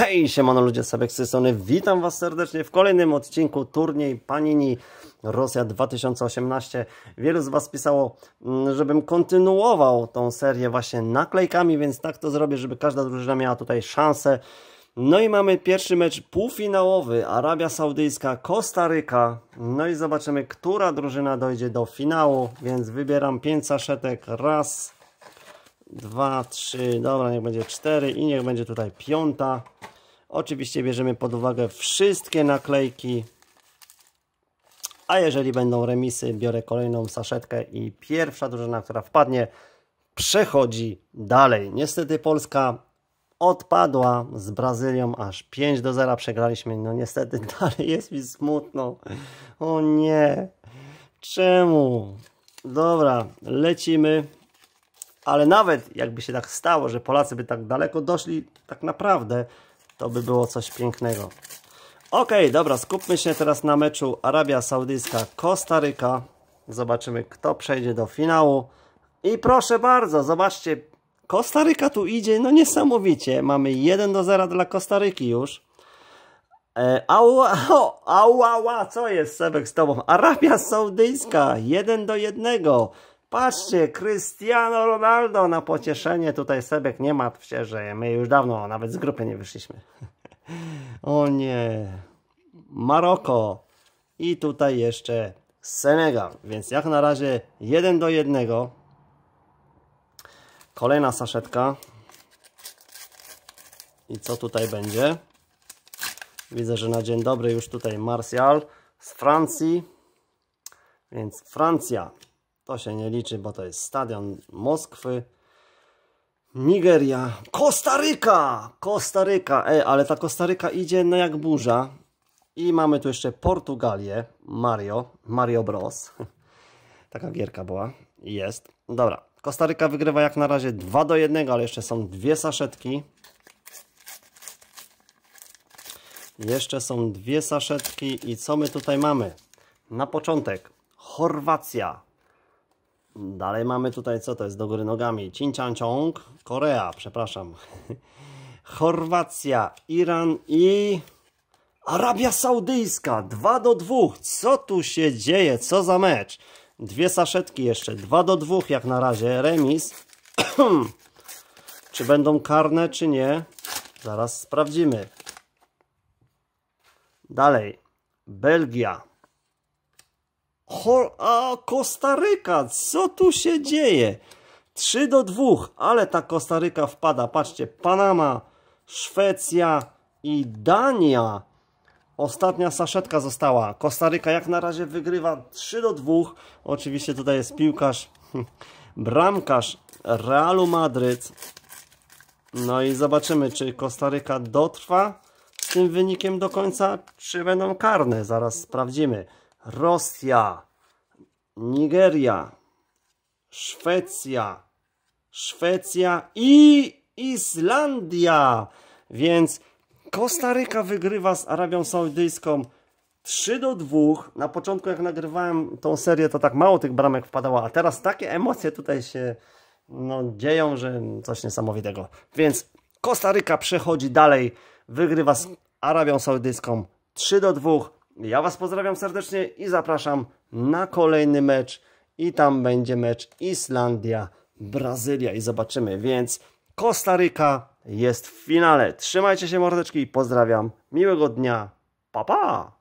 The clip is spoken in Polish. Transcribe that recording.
Hej, siemano ludzie, Sebek z Witam Was serdecznie w kolejnym odcinku turniej Panini Rosja 2018. Wielu z Was pisało, mm, żebym kontynuował tą serię właśnie naklejkami, więc tak to zrobię, żeby każda drużyna miała tutaj szansę. No i mamy pierwszy mecz półfinałowy, Arabia Saudyjska, Kostaryka. No i zobaczymy, która drużyna dojdzie do finału, więc wybieram 5 saszetek, raz... dwa, trzy, dobra, niech będzie cztery i niech będzie tutaj piąta. Oczywiście bierzemy pod uwagę wszystkie naklejki. A jeżeli będą remisy, biorę kolejną saszetkę i pierwsza drużyna, która wpadnie, przechodzi dalej. Niestety Polska odpadła z Brazylią, aż 5 do 0 przegraliśmy. No niestety dalej jest mi smutno. O nie, czemu? Dobra, lecimy. Ale nawet jakby się tak stało, że Polacy by tak daleko doszli, tak naprawdę to by było coś pięknego. Ok, dobra, skupmy się teraz na meczu Arabia Saudyjska Kostaryka. Zobaczymy, kto przejdzie do finału. I proszę bardzo, zobaczcie, Kostaryka tu idzie, no niesamowicie. Mamy 1 do 0 dla Kostaryki już. E, ała, o, ała, ała, co jest Sebek z tobą? Arabia Saudyjska, 1 do 1. Patrzcie, Cristiano Ronaldo na pocieszenie. Tutaj Sebek nie ma się, że my już dawno nawet z grupy nie wyszliśmy. o nie. Maroko. I tutaj jeszcze Senegal. Więc jak na razie 1 do 1. Kolejna saszetka. I co tutaj będzie? Widzę, że na dzień dobry już tutaj Martial z Francji. Więc Francja to się nie liczy, bo to jest stadion Moskwy. Nigeria, Kostaryka, Kostaryka, e, ale ta Kostaryka idzie no jak burza. I mamy tu jeszcze Portugalię, Mario, Mario Bros. Taka gierka była, jest. Dobra, Kostaryka wygrywa jak na razie 2 do 1, ale jeszcze są dwie saszetki. Jeszcze są dwie saszetki i co my tutaj mamy? Na początek Chorwacja, Dalej mamy tutaj, co to jest do góry nogami? Chinchanchong, Korea, przepraszam. Chorwacja, Iran i... Arabia Saudyjska, 2 do 2. Co tu się dzieje? Co za mecz? Dwie saszetki jeszcze, 2 do 2 jak na razie, remis. czy będą karne, czy nie? Zaraz sprawdzimy. Dalej, Belgia, Ho, a Kostaryka, co tu się dzieje? 3 do 2, ale ta Kostaryka wpada. Patrzcie, Panama, Szwecja i Dania. Ostatnia saszetka została. Kostaryka jak na razie wygrywa 3 do 2. Oczywiście tutaj jest piłkarz, bramkarz Realu Madryt. No i zobaczymy, czy Kostaryka dotrwa z tym wynikiem do końca, czy będą karne. Zaraz sprawdzimy. Rosja, Nigeria, Szwecja, Szwecja i Islandia. Więc Kostaryka wygrywa z Arabią Saudyjską 3 do 2. Na początku jak nagrywałem tą serię to tak mało tych bramek wpadało, a teraz takie emocje tutaj się no, dzieją, że coś niesamowitego. Więc Kostaryka przechodzi dalej, wygrywa z Arabią Saudyjską 3 do 2. Ja Was pozdrawiam serdecznie i zapraszam na kolejny mecz. I tam będzie mecz Islandia-Brazylia i zobaczymy. Więc Kostaryka jest w finale. Trzymajcie się mordeczki i pozdrawiam. Miłego dnia. Pa, pa!